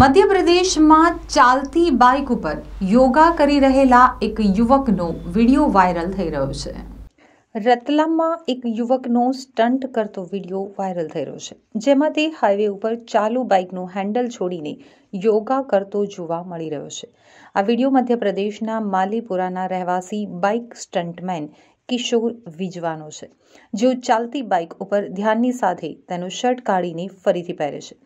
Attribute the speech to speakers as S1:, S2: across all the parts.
S1: મધ્યપ્રદેશમાં ચાલતી બાઇક ઉપર યોગા કરી રહેલા એક યુવકનો વિડીયો વાયરલ થઈ રહ્યો છે રતલામમાં એક યુવકનો સ્ટન્ટ કરતો વિડીયો વાયરલ થઈ રહ્યો છે જેમાં તે હાઈવે ઉપર ચાલુ બાઇકનું હેન્ડલ છોડીને યોગા કરતો જોવા મળી રહ્યો છે આ વિડીયો મધ્યપ્રદેશના માલીપુરાના રહેવાસી બાઇક સ્ટન્ટમેન કિશોર વિજવાનો છે જેઓ ચાલતી બાઇક ઉપર ધ્યાનની સાથે તેનો શર્ટ કાઢીને ફરીથી પહેરે છે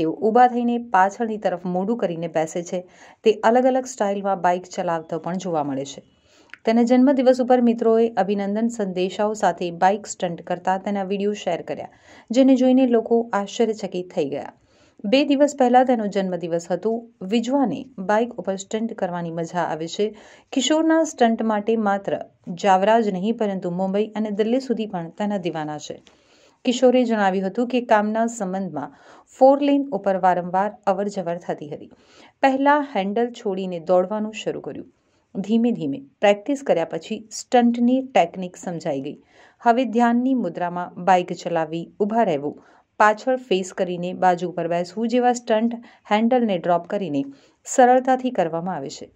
S1: તેઓ ઊભા થઈને પાછળની તરફ મોઢું કરીને બેસે છે તે અલગ અલગ સ્ટાઇલમાં બાઇક ચલાવતો પણ જોવા મળે છે તેના જન્મદિવસ ઉપર મિત્રોએ અભિનંદન સંદેશાઓ સાથે બાઇક સ્ટન્ટ કરતા તેના વિડીયો શેર કર્યા જેને જોઈને લોકો આશ્ચર્યચકિત થઈ ગયા બે દિવસ પહેલાં તેનો જન્મદિવસ હતો વિજવાને બાઇક ઉપર સ્ટન્ટ કરવાની મજા આવે છે કિશોરના સ્ટન્ટ માટે માત્ર જાવરાજ નહીં પરંતુ મુંબઈ અને દિલ્હી સુધી પણ તેના દિવાના છે કિશોરે જણાવ્યું હતું કે કામના સંબંધમાં ફોર લેન ઉપર વારંવાર અવરજવર થતી હતી પહેલાં હેન્ડલ છોડીને દોડવાનું શરૂ કર્યું ધીમે ધીમે પ્રેક્ટિસ કર્યા પછી સ્ટન્ટની ટેકનિક સમજાઈ ગઈ હવે ધ્યાનની મુદ્રામાં બાઇક ચલાવવી ઊભા રહેવું પાછળ ફેસ કરીને બાજુ પર બેસવું જેવા સ્ટન્ટ હેન્ડલને ડ્રોપ કરીને સરળતાથી કરવામાં આવે છે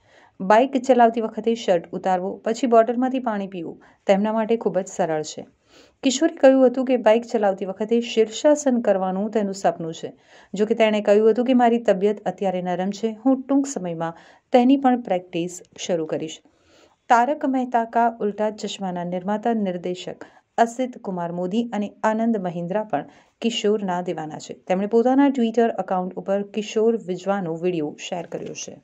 S1: બાઇક ચલાવતી વખતે શર્ટ ઉતારવો પછી બોટલમાંથી પાણી પીવું તેમના માટે ખૂબ જ સરળ છે કિશોરે કહ્યું હતું કે બાઇક ચલાવતી વખતે શીર્ષાસન કરવાનું તેનું સપનું છે જો કે તેણે કહ્યું હતું કે મારી તબિયત અત્યારે નરમ છે હું ટૂંક સમયમાં તેની પણ પ્રેક્ટિસ શરૂ કરીશ તારક મહેતા કા ઉલ્ટા ચશ્માના નિર્માતા નિર્દેશક અસિત કુમાર મોદી અને આનંદ મહિન્દ્રા પણ કિશોરના દેવાના છે તેમણે પોતાના ટ્વિટર અકાઉન્ટ ઉપર કિશોર વિજવાનો વિડીયો શેર કર્યો છે